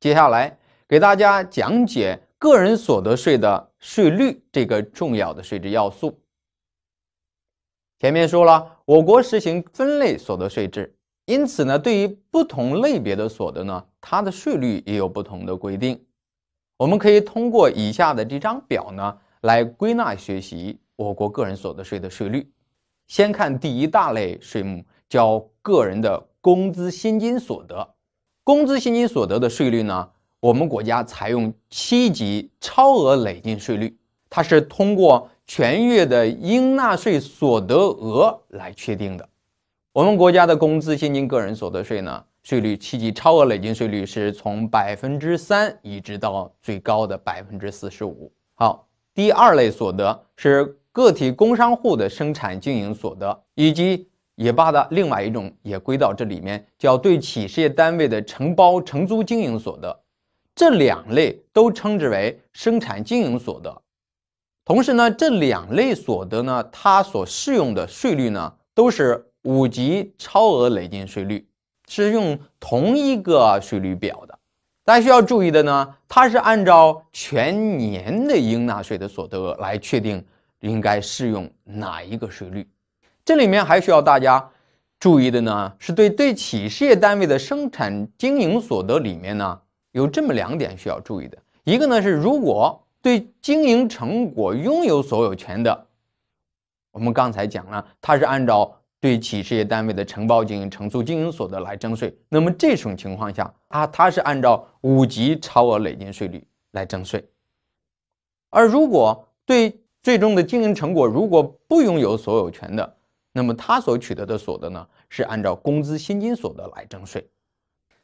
接下来给大家讲解个人所得税的税率这个重要的税制要素。前面说了，我国实行分类所得税制，因此呢，对于不同类别的所得呢，它的税率也有不同的规定。我们可以通过以下的这张表呢，来归纳学习我国个人所得税的税率。先看第一大类税目，叫个人的工资薪金所得。工资、薪金所得的税率呢？我们国家采用七级超额累进税率，它是通过全月的应纳税所得额来确定的。我们国家的工资、薪金个人所得税呢，税率七级超额累进税率是从百分之三一直到最高的百分之四十五。好，第二类所得是个体工商户的生产经营所得以及。也把它另外一种也归到这里面，叫对企事业单位的承包承租经营所得，这两类都称之为生产经营所得。同时呢，这两类所得呢，它所适用的税率呢，都是五级超额累进税率，是用同一个税率表的。大家需要注意的呢，它是按照全年的应纳税的所得额来确定应该适用哪一个税率。这里面还需要大家注意的呢，是对对企事业单位的生产经营所得里面呢，有这么两点需要注意的。一个呢是，如果对经营成果拥有所有权的，我们刚才讲了，它是按照对企事业单位的承包经营、承租经营所得来征税。那么这种情况下啊，它是按照五级超额累进税率来征税。而如果对最终的经营成果如果不拥有所有权的，那么他所取得的所得呢，是按照工资薪金所得来征税。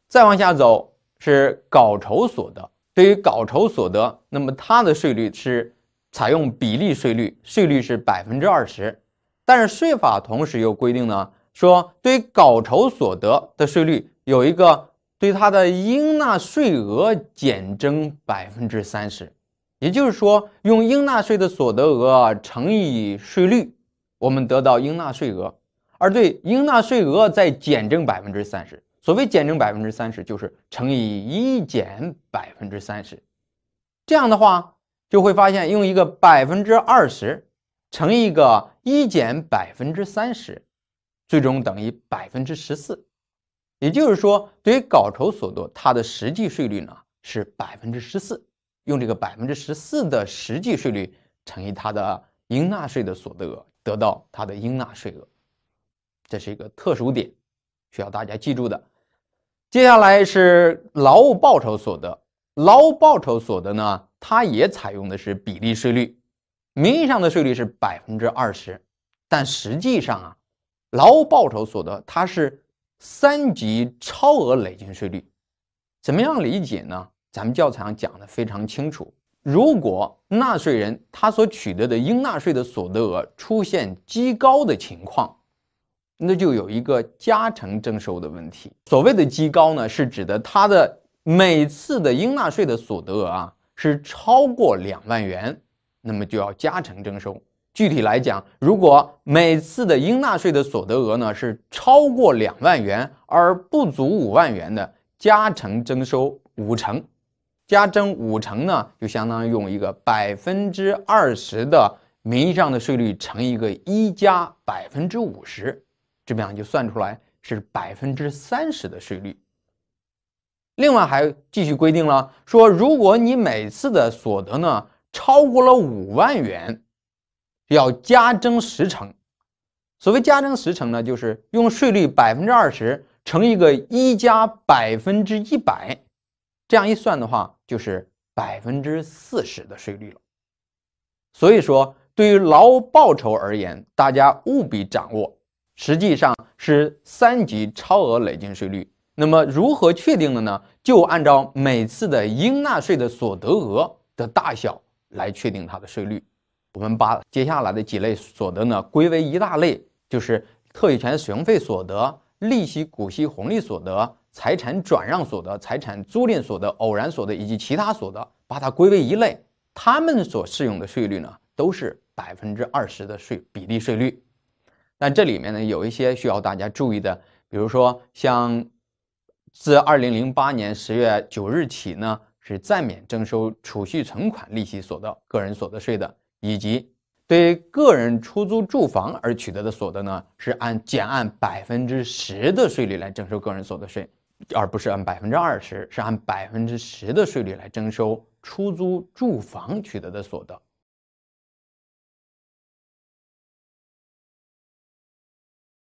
再往下走是稿酬所得。对于稿酬所得，那么它的税率是采用比例税率，税率是百分之二十。但是税法同时又规定呢，说对稿酬所得的税率有一个对它的应纳税额减征百分之三十，也就是说用应纳税的所得额乘以税率。我们得到应纳税额，而对应纳税额再减征百分之三十。所谓减征百分之三十，就是乘以一减百分之三十。这样的话，就会发现用一个百分之二十乘以一个一减百分之三十，最终等于百分之十四。也就是说，对于稿酬所得，它的实际税率呢是百分之十四。用这个百分之十四的实际税率乘以它的。应纳税的所得，得到它的应纳税额，这是一个特殊点，需要大家记住的。接下来是劳务报酬所得，劳务报酬所得呢，它也采用的是比例税率，名义上的税率是百分之二十，但实际上啊，劳务报酬所得它是三级超额累进税率，怎么样理解呢？咱们教材上讲的非常清楚。如果纳税人他所取得的应纳税的所得额出现极高的情况，那就有一个加成征收的问题。所谓的极高呢，是指的他的每次的应纳税的所得额啊是超过两万元，那么就要加成征收。具体来讲，如果每次的应纳税的所得额呢是超过两万元而不足五万元的，加成征收五成。加征五成呢，就相当于用一个百分之二十的名义上的税率乘一个一加百分之五十，基本上就算出来是百分之三十的税率。另外还继续规定了，说如果你每次的所得呢超过了五万元，要加征十成。所谓加征十成呢，就是用税率百分之二十乘一个一加百分之一百。这样一算的话，就是百分之四十的税率了。所以说，对于劳务报酬而言，大家务必掌握。实际上是三级超额累进税率。那么如何确定的呢？就按照每次的应纳税的所得额的大小来确定它的税率。我们把接下来的几类所得呢归为一大类，就是特许权使用费所得、利息、股息、红利所得。财产转让所得、财产租赁所得、偶然所得以及其他所得，把它归为一类，他们所适用的税率呢，都是百分之二十的税比例税率。但这里面呢，有一些需要大家注意的，比如说像自二零零八年十月九日起呢，是暂免征收储蓄存款利息所得个人所得税的，以及对个人出租住房而取得的所得呢，是按减按百分之十的税率来征收个人所得税。而不是按百分之二十，是按百分之十的税率来征收出租住房取得的所得。